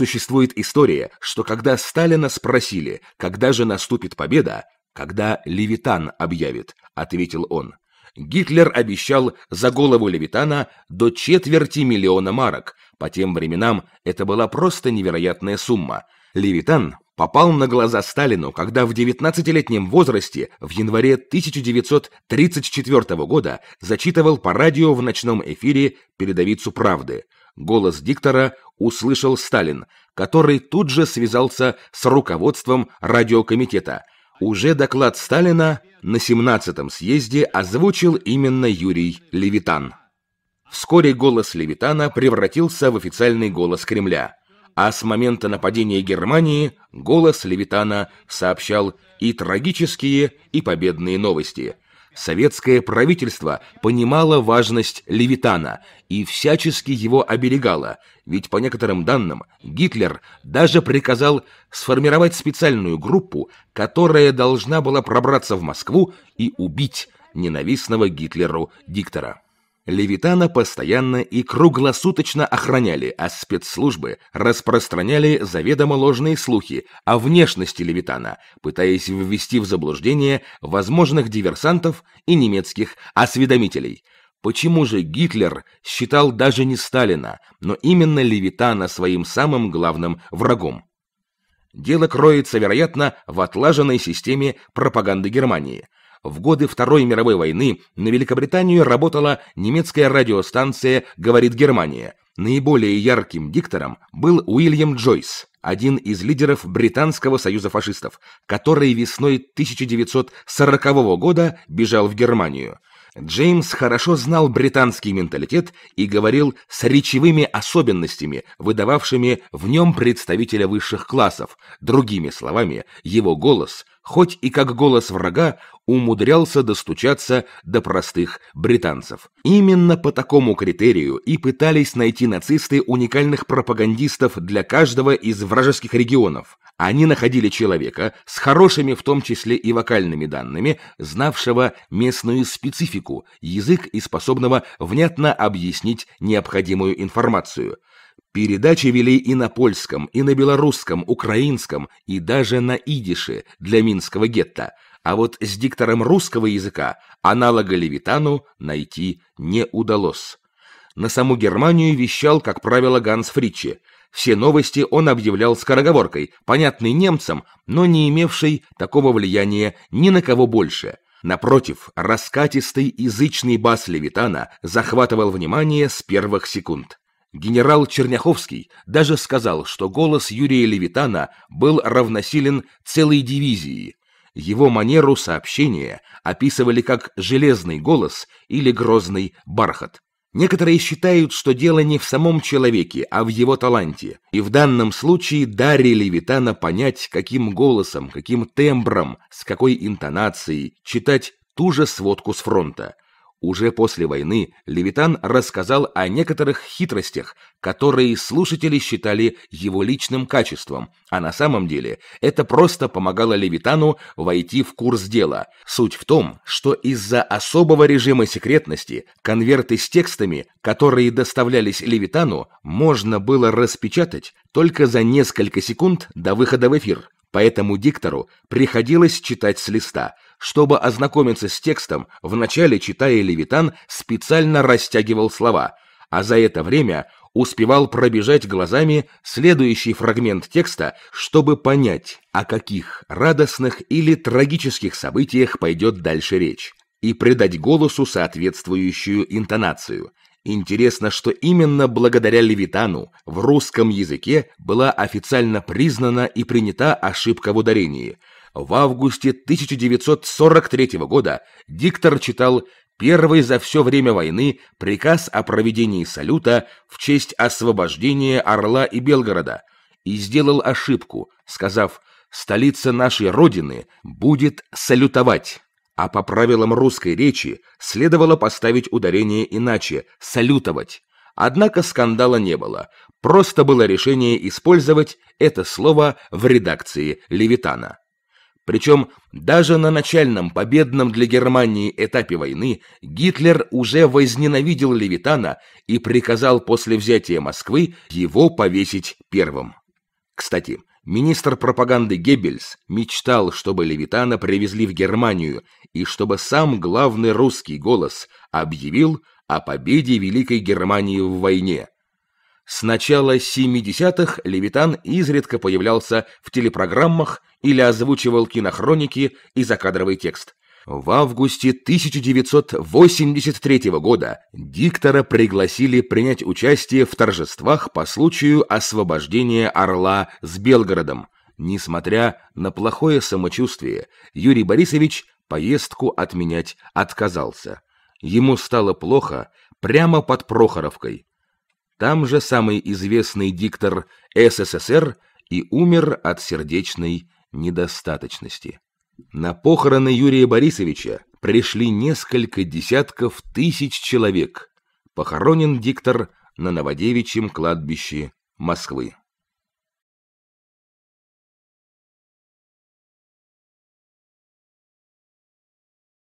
Существует история, что когда Сталина спросили, когда же наступит победа, когда Левитан объявит, ответил он. Гитлер обещал за голову Левитана до четверти миллиона марок. По тем временам это была просто невероятная сумма. Левитан попал на глаза Сталину, когда в 19-летнем возрасте в январе 1934 года зачитывал по радио в ночном эфире передовицу «Правды» голос диктора услышал Сталин, который тут же связался с руководством радиокомитета. Уже доклад Сталина на 17-м съезде озвучил именно Юрий Левитан. Вскоре голос Левитана превратился в официальный голос Кремля, а с момента нападения Германии голос Левитана сообщал и трагические, и победные новости – Советское правительство понимало важность Левитана и всячески его оберегало, ведь по некоторым данным Гитлер даже приказал сформировать специальную группу, которая должна была пробраться в Москву и убить ненавистного Гитлеру диктора. Левитана постоянно и круглосуточно охраняли, а спецслужбы распространяли заведомо ложные слухи о внешности Левитана, пытаясь ввести в заблуждение возможных диверсантов и немецких осведомителей. Почему же Гитлер считал даже не Сталина, но именно Левитана своим самым главным врагом? Дело кроется, вероятно, в отлаженной системе пропаганды Германии – в годы Второй мировой войны на Великобританию работала немецкая радиостанция «Говорит Германия». Наиболее ярким диктором был Уильям Джойс, один из лидеров Британского союза фашистов, который весной 1940 года бежал в Германию. Джеймс хорошо знал британский менталитет и говорил с речевыми особенностями, выдававшими в нем представителя высших классов. Другими словами, его голос, хоть и как голос врага, умудрялся достучаться до простых британцев. Именно по такому критерию и пытались найти нацисты уникальных пропагандистов для каждого из вражеских регионов. Они находили человека с хорошими в том числе и вокальными данными, знавшего местную специфику, язык и способного внятно объяснить необходимую информацию. Передачи вели и на польском, и на белорусском, украинском, и даже на идише для Минского гетто – а вот с диктором русского языка аналога Левитану найти не удалось. На саму Германию вещал, как правило, Ганс Фриче. Все новости он объявлял скороговоркой, понятной немцам, но не имевшей такого влияния ни на кого больше. Напротив, раскатистый язычный бас Левитана захватывал внимание с первых секунд. Генерал Черняховский даже сказал, что голос Юрия Левитана был равносилен целой дивизии, его манеру сообщения описывали как «железный голос» или «грозный бархат». Некоторые считают, что дело не в самом человеке, а в его таланте, и в данном случае дарили Левитана понять, каким голосом, каким тембром, с какой интонацией читать ту же сводку с фронта, уже после войны Левитан рассказал о некоторых хитростях, которые слушатели считали его личным качеством, а на самом деле это просто помогало Левитану войти в курс дела. Суть в том, что из-за особого режима секретности конверты с текстами, которые доставлялись Левитану, можно было распечатать только за несколько секунд до выхода в эфир. Поэтому диктору приходилось читать с листа. Чтобы ознакомиться с текстом, вначале, читая Левитан, специально растягивал слова, а за это время успевал пробежать глазами следующий фрагмент текста, чтобы понять, о каких радостных или трагических событиях пойдет дальше речь, и придать голосу соответствующую интонацию – Интересно, что именно благодаря Левитану в русском языке была официально признана и принята ошибка в ударении. В августе 1943 года диктор читал первый за все время войны приказ о проведении салюта в честь освобождения Орла и Белгорода и сделал ошибку, сказав «столица нашей Родины будет салютовать». А по правилам русской речи следовало поставить ударение иначе – салютовать. Однако скандала не было, просто было решение использовать это слово в редакции Левитана. Причем даже на начальном победном для Германии этапе войны Гитлер уже возненавидел Левитана и приказал после взятия Москвы его повесить первым. Кстати, Министр пропаганды Геббельс мечтал, чтобы Левитана привезли в Германию и чтобы сам главный русский голос объявил о победе Великой Германии в войне. С начала 70-х Левитан изредка появлялся в телепрограммах или озвучивал кинохроники и закадровый текст. В августе 1983 года диктора пригласили принять участие в торжествах по случаю освобождения Орла с Белгородом. Несмотря на плохое самочувствие, Юрий Борисович поездку отменять отказался. Ему стало плохо прямо под Прохоровкой. Там же самый известный диктор СССР и умер от сердечной недостаточности. На похороны Юрия Борисовича пришли несколько десятков тысяч человек. Похоронен диктор на Новодевичьем кладбище Москвы.